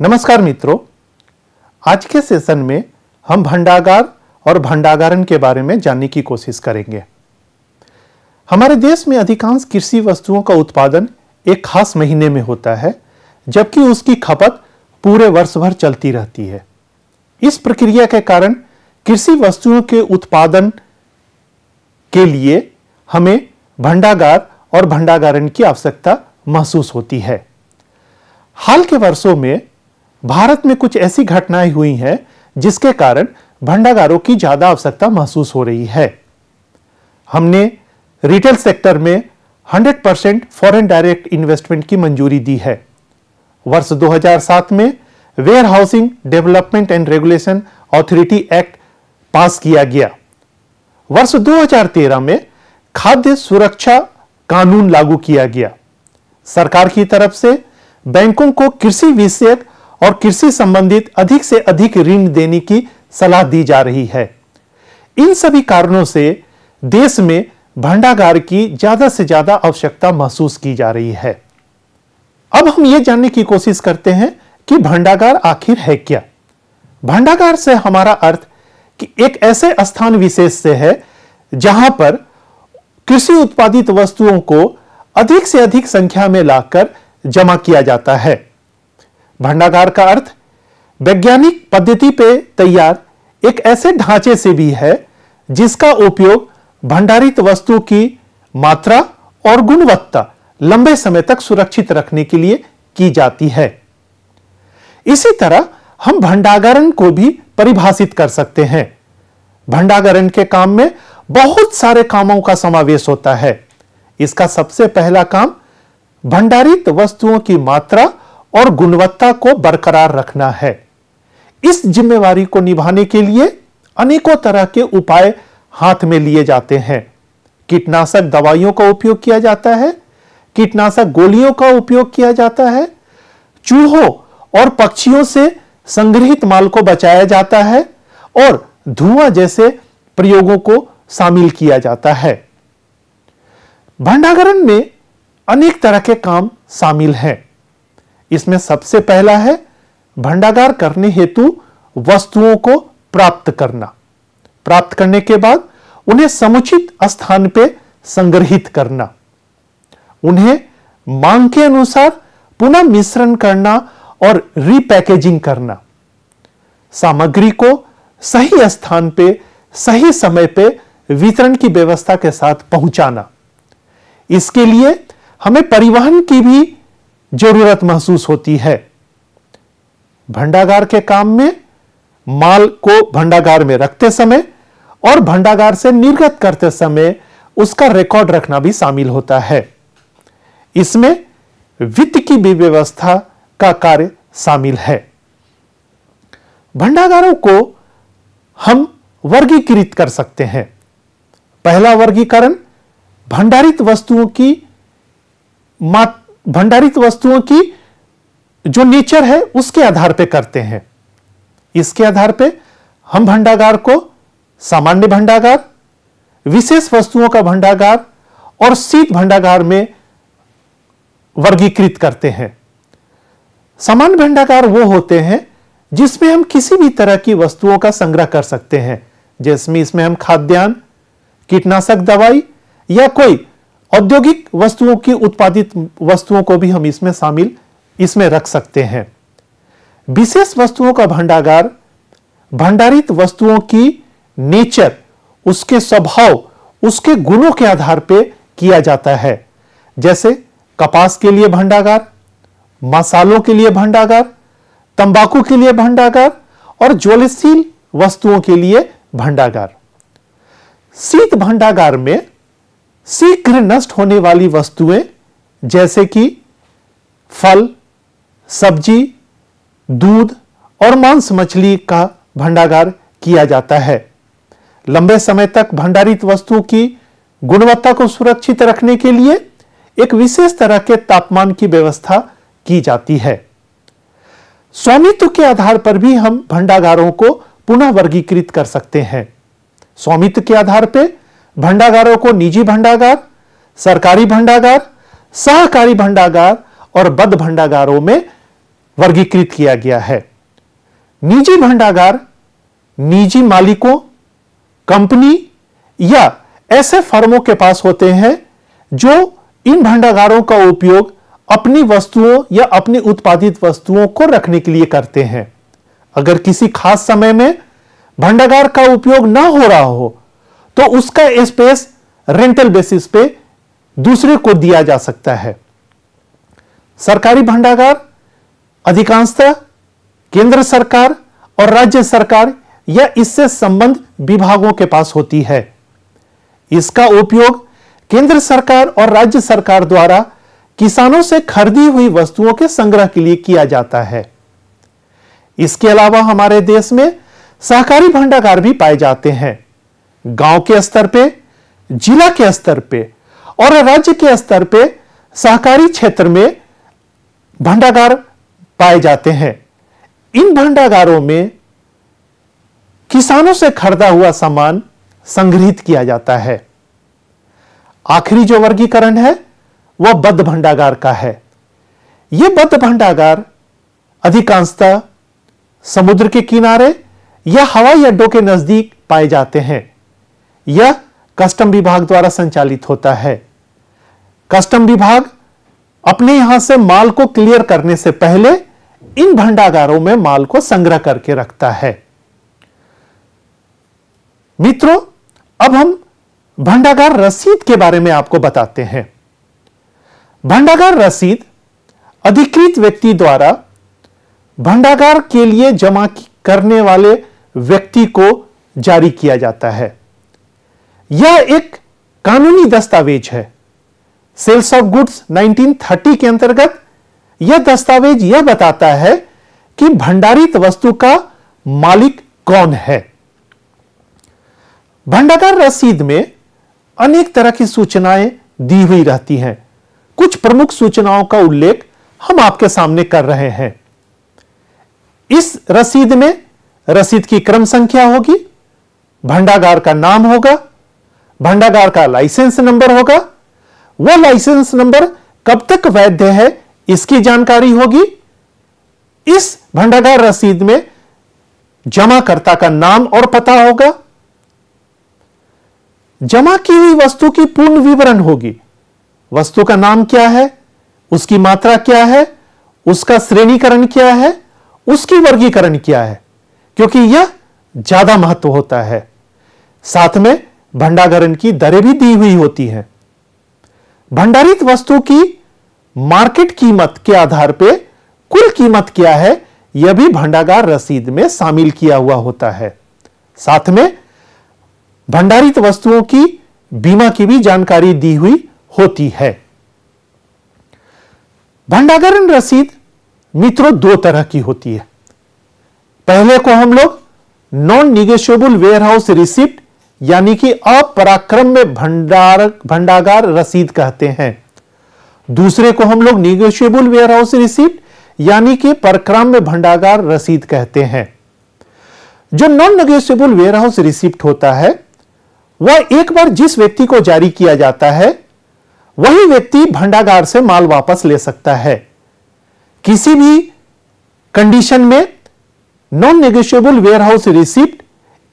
नमस्कार मित्रों आज के सेशन में हम भंडागार और भंडागारण के बारे में जानने की कोशिश करेंगे हमारे देश में अधिकांश कृषि वस्तुओं का उत्पादन एक खास महीने में होता है जबकि उसकी खपत पूरे वर्ष भर चलती रहती है इस प्रक्रिया के कारण कृषि वस्तुओं के उत्पादन के लिए हमें भंडागार और भंडागारण की आवश्यकता महसूस होती है हाल के वर्षों में भारत में कुछ ऐसी घटनाएं हुई हैं जिसके कारण भंडागारों की ज्यादा आवश्यकता महसूस हो रही है हमने रिटेल सेक्टर में 100 परसेंट फॉरन डायरेक्ट इन्वेस्टमेंट की मंजूरी दी है वर्ष 2007 में warehousing development and regulation authority act pass किया गया वर्ष 2013 में खाद्य सुरक्षा कानून लागू किया गया सरकार की तरफ से बैंकों को कृषि विषयक और कृषि संबंधित अधिक से अधिक ऋण देने की सलाह दी जा रही है इन सभी कारणों से देश में भंडागार की ज्यादा से ज्यादा आवश्यकता महसूस की जा रही है अब हम ये जानने की कोशिश करते हैं कि भंडागार आखिर है क्या भंडागार से हमारा अर्थ कि एक ऐसे स्थान विशेष से है जहां पर कृषि उत्पादित वस्तुओं को अधिक से अधिक संख्या में लाकर जमा किया जाता है भंडागार का अर्थ वैज्ञानिक पद्धति पे तैयार एक ऐसे ढांचे से भी है जिसका उपयोग भंडारित वस्तु की मात्रा और गुणवत्ता लंबे समय तक सुरक्षित रखने के लिए की जाती है इसी तरह हम भंडागरण को भी परिभाषित कर सकते हैं भंडागरण के काम में बहुत सारे कामों का समावेश होता है इसका सबसे पहला काम भंडारित वस्तुओं की मात्रा और गुणवत्ता को बरकरार रखना है इस जिम्मेवारी को निभाने के लिए अनेकों तरह के उपाय हाथ में लिए जाते हैं कीटनाशक दवाइयों का उपयोग किया जाता है कीटनाशक गोलियों का उपयोग किया जाता है चूहों और पक्षियों से संग्रहित माल को बचाया जाता है और धुआं जैसे प्रयोगों को शामिल किया जाता है भंडारण में अनेक तरह के काम शामिल हैं इसमें सबसे पहला है भंडागार करने हेतु वस्तुओं को प्राप्त करना प्राप्त करने के बाद उन्हें समुचित स्थान पे संग्रहित करना उन्हें मांग के अनुसार पुनः मिश्रण करना और रीपैकेजिंग करना सामग्री को सही स्थान पे सही समय पे वितरण की व्यवस्था के साथ पहुंचाना इसके लिए हमें परिवहन की भी जरूरत महसूस होती है भंडागार के काम में माल को भंडागार में रखते समय और भंडागार से निर्गत करते समय उसका रिकॉर्ड रखना भी शामिल होता है इसमें वित्त की भी व्यवस्था का कार्य शामिल है भंडागारों को हम वर्गीकृत कर सकते हैं पहला वर्गीकरण भंडारित वस्तुओं की भंडारित वस्तुओं की जो नेचर है उसके आधार पर करते हैं इसके आधार पर हम भंडागार को सामान्य भंडागार विशेष वस्तुओं का भंडागार और शीत भंडागार में वर्गीकृत करते हैं सामान्य भंडागार वो होते हैं जिसमें हम किसी भी तरह की वस्तुओं का संग्रह कर सकते हैं जिसमें इसमें हम खाद्यान्न कीटनाशक दवाई या कोई औद्योगिक वस्तुओं की उत्पादित वस्तुओं को भी हम इसमें शामिल इसमें रख सकते हैं विशेष वस्तुओं का भंडागार भंडारित वस्तुओं की नेचर उसके स्वभाव उसके गुणों के आधार पे किया जाता है जैसे कपास के लिए भंडागार मसालों के लिए भंडागार तंबाकू के लिए भंडागार और ज्वलशील वस्तुओं के लिए भंडागार शीत भंडागार में शीघ्र नष्ट होने वाली वस्तुएं जैसे कि फल सब्जी दूध और मांस मछली का भंडागार किया जाता है लंबे समय तक भंडारित वस्तुओं की गुणवत्ता को सुरक्षित रखने के लिए एक विशेष तरह के तापमान की व्यवस्था की जाती है स्वामित्व के आधार पर भी हम भंडागारों को पुनः वर्गीकृत कर सकते हैं स्वामित्व के आधार पर भंडागारों को निजी भंडागार सरकारी भंडागार सहकारी भंडागार और बद भंडागारों में वर्गीकृत किया गया है निजी भंडागार निजी मालिकों कंपनी या ऐसे फर्मों के पास होते हैं जो इन भंडागारों का उपयोग अपनी वस्तुओं या अपनी उत्पादित वस्तुओं को रखने के लिए करते हैं अगर किसी खास समय में भंडागार का उपयोग ना हो रहा हो तो उसका स्पेस रेंटल बेसिस पे दूसरे को दिया जा सकता है सरकारी भंडागार अधिकांशतः केंद्र सरकार और राज्य सरकार या इससे संबंध विभागों के पास होती है इसका उपयोग केंद्र सरकार और राज्य सरकार द्वारा किसानों से खरीदी हुई वस्तुओं के संग्रह के लिए किया जाता है इसके अलावा हमारे देश में सहकारी भंडागार भी पाए जाते हैं गांव के स्तर पे जिला के स्तर पे और राज्य के स्तर पे सहकारी क्षेत्र में भंडागार पाए जाते हैं इन भंडागारों में किसानों से खरीदा हुआ सामान संग्रहित किया जाता है आखिरी जो वर्गीकरण है वह बद्ध भंडागार का है यह बद्ध भंडागार अधिकांशतः समुद्र के किनारे या हवाई अड्डों के नजदीक पाए जाते हैं यह कस्टम विभाग द्वारा संचालित होता है कस्टम विभाग अपने यहां से माल को क्लियर करने से पहले इन भंडागारों में माल को संग्रह करके रखता है मित्रों अब हम भंडागार रसीद के बारे में आपको बताते हैं भंडागार रसीद अधिकृत व्यक्ति द्वारा भंडागार के लिए जमा करने वाले व्यक्ति को जारी किया जाता है यह एक कानूनी दस्तावेज है सेल्स ऑफ गुड्स 1930 के अंतर्गत यह दस्तावेज यह बताता है कि भंडारित वस्तु का मालिक कौन है भंडाधार रसीद में अनेक तरह की सूचनाएं दी हुई रहती हैं कुछ प्रमुख सूचनाओं का उल्लेख हम आपके सामने कर रहे हैं इस रसीद में रसीद की क्रम संख्या होगी भंडागार का नाम होगा भंडागार का लाइसेंस नंबर होगा वह लाइसेंस नंबर कब तक वैध है इसकी जानकारी होगी इस भंडागार रसीद में जमाकर्ता का नाम और पता होगा जमा की हुई वस्तु की पूर्ण विवरण होगी वस्तु का नाम क्या है उसकी मात्रा क्या है उसका श्रेणीकरण क्या है उसकी वर्गीकरण क्या है क्योंकि यह ज्यादा महत्व होता है साथ में भंडारण की दरें भी दी हुई होती हैं भंडारित वस्तु की मार्केट कीमत के आधार पर कुल कीमत क्या है यह भी भंडागार रसीद में शामिल किया हुआ होता है साथ में भंडारित वस्तुओं की बीमा की भी जानकारी दी हुई होती है भंडागरण रसीद मित्रों दो तरह की होती है पहले को हम लोग नॉन निगेशियबल वेयरहाउस रिसिप्ट यानी कि अपराक्रम में भंडार भंडागार रसीद कहते हैं दूसरे को हम लोग निगोशियबल वेयरहाउस रिसिप्ट यानी कि परक्रम में भंडागार रसीद कहते हैं जो नॉन निगोशियबल वेयरहाउस रिसिप्ट होता है वह एक बार जिस व्यक्ति को जारी किया जाता है वही व्यक्ति भंडागार से माल वापस ले सकता है किसी भी कंडीशन में नॉन नेगोशियेबल वेयरहाउस रिसिप्ट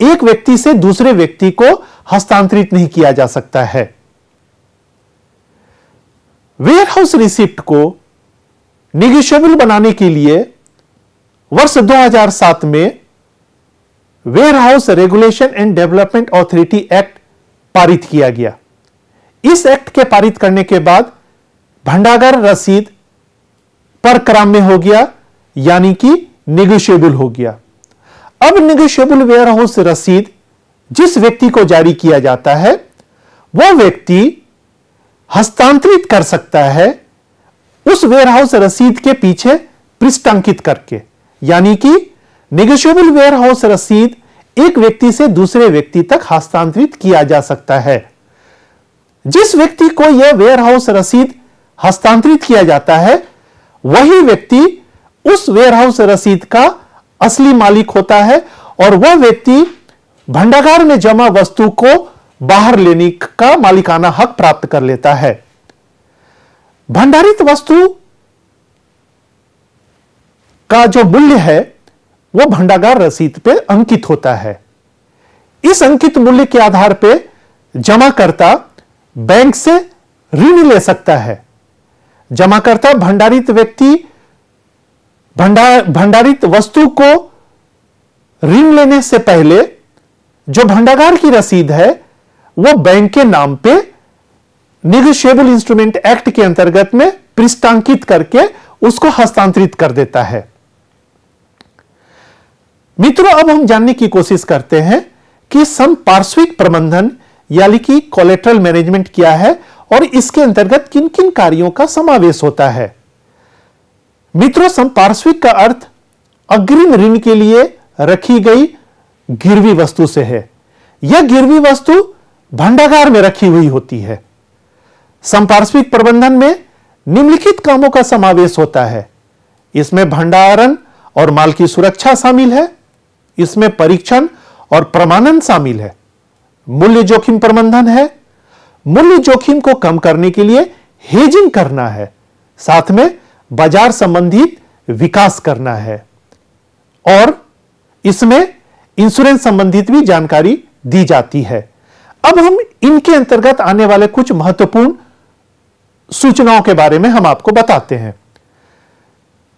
एक व्यक्ति से दूसरे व्यक्ति को हस्तांतरित नहीं किया जा सकता है वेयरहाउस रिसिप्ट को निगेशियबल बनाने के लिए वर्ष 2007 में warehouse regulation and development authority act पारित किया गया इस एक्ट के पारित करने के बाद भंडागर रसीद पर में हो गया यानी कि निगोशियबल हो गया अब निगोशियबल वेयरहाउस रसीद जिस व्यक्ति को जारी किया जाता है वह व्यक्ति हस्तांतरित कर सकता है उस वेयरहाउस रसीद के पीछे पृष्ठांकित करके यानी कि निगोशियबल वेयरहाउस रसीद एक व्यक्ति से दूसरे व्यक्ति तक हस्तांतरित किया जा सकता है जिस व्यक्ति को यह वेयरहाउस रसीद हस्तांतरित किया जाता है वही व्यक्ति उस वेयरहाउस रसीद का असली मालिक होता है और वह व्यक्ति भंडागार में जमा वस्तु को बाहर लेने का मालिकाना हक प्राप्त कर लेता है भंडारित वस्तु का जो मूल्य है वह भंडागार रसीद पे अंकित होता है इस अंकित मूल्य के आधार पे जमाकर्ता बैंक से ऋण ले सकता है जमाकर्ता भंडारित व्यक्ति भंडार भंडारित वस्तु को ऋण लेने से पहले जो भंडागार की रसीद है वो बैंक के नाम पे निगोशिएबल इंस्ट्रूमेंट एक्ट के अंतर्गत में पृष्ठांकित करके उसको हस्तांतरित कर देता है मित्रों अब हम जानने की कोशिश करते हैं कि समपार्श्विक प्रबंधन यानी कि कोलेट्रल मैनेजमेंट क्या है और इसके अंतर्गत किन किन कार्यों का समावेश होता है मित्रों संपार्श्विक का अर्थ अग्रिम ऋण के लिए रखी गई गिरवी वस्तु से है यह गिरवी वस्तु भंडागार में रखी हुई होती है संपार्श्विक प्रबंधन में निम्नलिखित कामों का समावेश होता है इसमें भंडारण और माल की सुरक्षा शामिल है इसमें परीक्षण और प्रमाणन शामिल है मूल्य जोखिम प्रबंधन है मूल्य जोखिम को कम करने के लिए हेजिंग करना है साथ में बाजार संबंधित विकास करना है और इसमें इंश्योरेंस संबंधित भी जानकारी दी जाती है अब हम इनके अंतर्गत आने वाले कुछ महत्वपूर्ण सूचनाओं के बारे में हम आपको बताते हैं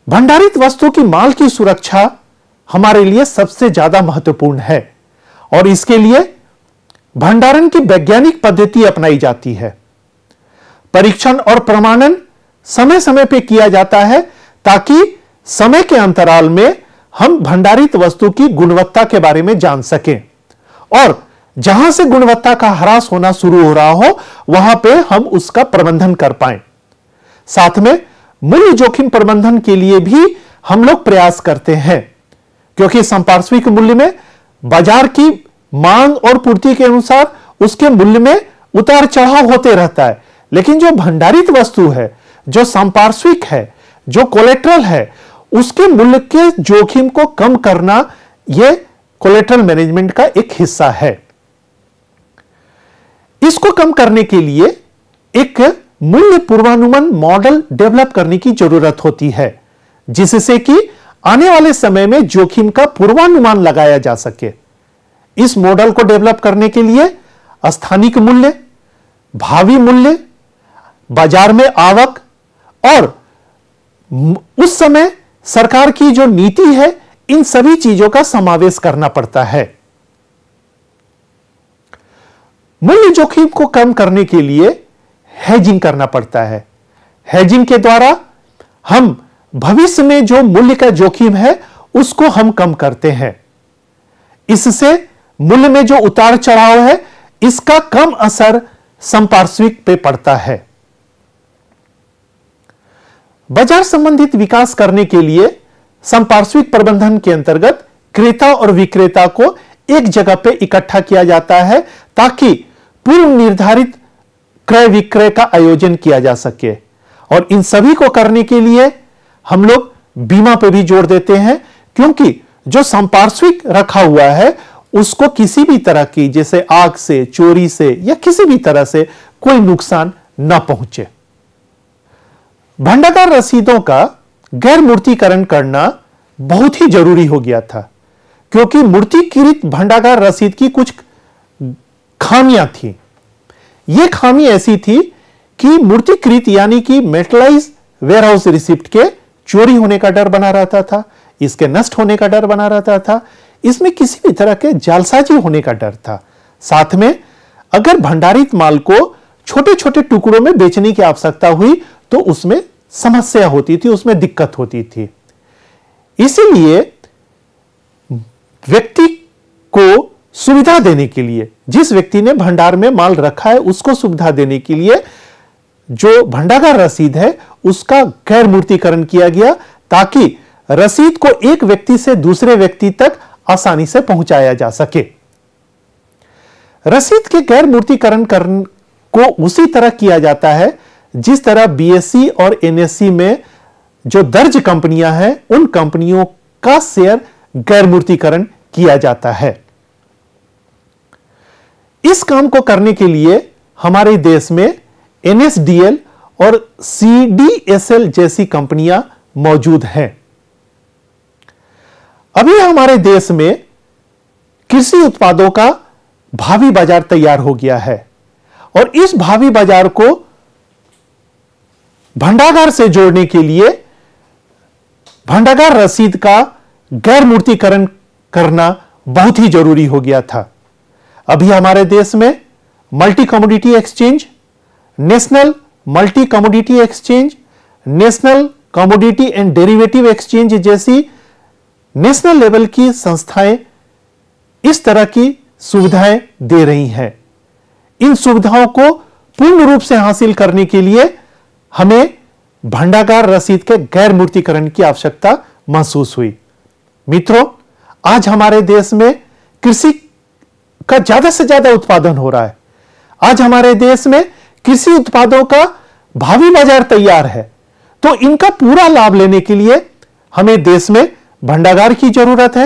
भंडारित वस्तु की माल की सुरक्षा हमारे लिए सबसे ज्यादा महत्वपूर्ण है और इसके लिए भंडारण की वैज्ञानिक पद्धति अपनाई जाती है परीक्षण और प्रमाणन समय समय पर किया जाता है ताकि समय के अंतराल में हम भंडारित वस्तु की गुणवत्ता के बारे में जान सकें और जहां से गुणवत्ता का ह्रास होना शुरू हो रहा हो वहां पे हम उसका प्रबंधन कर पाए साथ में मूल्य जोखिम प्रबंधन के लिए भी हम लोग प्रयास करते हैं क्योंकि संपार्श्विक मूल्य में बाजार की मांग और पूर्ति के अनुसार उसके मूल्य में उतार चढ़ाव होते रहता है लेकिन जो भंडारित वस्तु है जो संपार्श्विक है जो कोलेट्रल है उसके मूल्य के जोखिम को कम करना यह कोलेट्रल मैनेजमेंट का एक हिस्सा है इसको कम करने के लिए एक मूल्य पूर्वानुमान मॉडल डेवलप करने की जरूरत होती है जिससे कि आने वाले समय में जोखिम का पूर्वानुमान लगाया जा सके इस मॉडल को डेवलप करने के लिए स्थानिक मूल्य भावी मूल्य बाजार में आवक और उस समय सरकार की जो नीति है इन सभी चीजों का समावेश करना पड़ता है मूल्य जोखिम को कम करने के लिए हेजिंग करना पड़ता है हेजिंग के द्वारा हम भविष्य में जो मूल्य का जोखिम है उसको हम कम करते हैं इससे मूल्य में जो उतार चढ़ाव है इसका कम असर संपार्श्विक पे पड़ता है बाजार संबंधित विकास करने के लिए संपार्श्विक प्रबंधन के अंतर्गत क्रेता और विक्रेता को एक जगह पे इकट्ठा किया जाता है ताकि पूर्व निर्धारित क्रय विक्रय का आयोजन किया जा सके और इन सभी को करने के लिए हम लोग बीमा पे भी जोड़ देते हैं क्योंकि जो संपार्श्विक रखा हुआ है उसको किसी भी तरह की जैसे आग से चोरी से या किसी भी तरह से कोई नुकसान न पहुंचे भंडागार रसीदों का गैर मूर्तिकरण करना बहुत ही जरूरी हो गया था क्योंकि मूर्तिकृत भंडागार रसीद की कुछ खामियां थी ये खामी ऐसी थी कि मूर्तिकृत यानी कि मेटलाइज वेयरहाउस रिसिप्ट के चोरी होने का डर बना रहता था इसके नष्ट होने का डर बना रहता था इसमें किसी भी तरह के जालसाजी होने का डर था साथ में अगर भंडारित माल को छोटे छोटे टुकड़ों में बेचने की आवश्यकता हुई तो उसमें समस्या होती थी उसमें दिक्कत होती थी इसीलिए व्यक्ति को सुविधा देने के लिए जिस व्यक्ति ने भंडार में माल रखा है उसको सुविधा देने के लिए जो भंडागार रसीद है उसका गैर मूर्तिकरण किया गया ताकि रसीद को एक व्यक्ति से दूसरे व्यक्ति तक आसानी से पहुंचाया जा सके रसीद के गैर मूर्तिकरण को उसी तरह किया जाता है जिस तरह बीएससी और एनएससी में जो दर्ज कंपनियां हैं उन कंपनियों का शेयर गैर मूर्तिकरण किया जाता है इस काम को करने के लिए हमारे देश में एनएसडीएल और सीडीएसएल जैसी कंपनियां मौजूद हैं अभी हमारे देश में कृषि उत्पादों का भावी बाजार तैयार हो गया है और इस भावी बाजार को भंडागार से जोड़ने के लिए भंडागार रसीद का गैर मूर्तिकरण करना बहुत ही जरूरी हो गया था अभी हमारे देश में multi community exchange national multi commodity exchange national commodity and derivative exchange जैसी नेशनल लेवल की संस्थाएं इस तरह की सुविधाएं दे रही हैं इन सुविधाओं को पूर्ण रूप से हासिल करने के लिए हमें भंडागार रसीद के गैर मूर्तिकरण की आवश्यकता महसूस हुई मित्रों आज हमारे देश में कृषि का ज्यादा से ज्यादा उत्पादन हो रहा है आज हमारे देश में कृषि उत्पादों का भावी बाजार तैयार है तो इनका पूरा लाभ लेने के लिए हमें देश में भंडागार की जरूरत है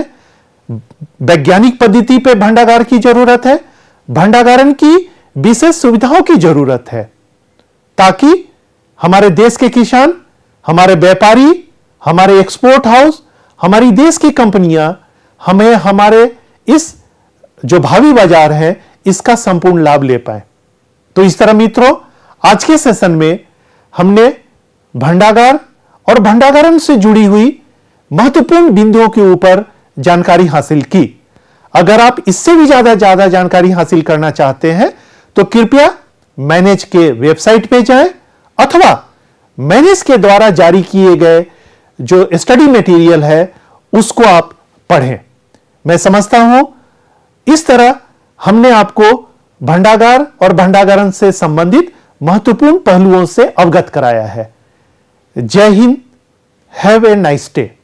वैज्ञानिक पद्धति पे भंडागार की जरूरत है भंडागारण की विशेष सुविधाओं की जरूरत है ताकि हमारे देश के किसान हमारे व्यापारी हमारे एक्सपोर्ट हाउस हमारी देश की कंपनियां हमें हमारे इस जो भावी बाजार है इसका संपूर्ण लाभ ले पाए तो इस तरह मित्रों आज के सेशन में हमने भंडागार और भंडागरण से जुड़ी हुई महत्वपूर्ण बिंदुओं के ऊपर जानकारी हासिल की अगर आप इससे भी ज्यादा ज्यादा जानकारी हासिल करना चाहते हैं तो कृपया मैनेज के वेबसाइट पे जाएं अथवा मैनेज के द्वारा जारी किए गए जो स्टडी मटेरियल है उसको आप पढ़ें मैं समझता हूं इस तरह हमने आपको भंडागार और भंडागरण से संबंधित महत्वपूर्ण पहलुओं से अवगत कराया है जय Hind have a nice day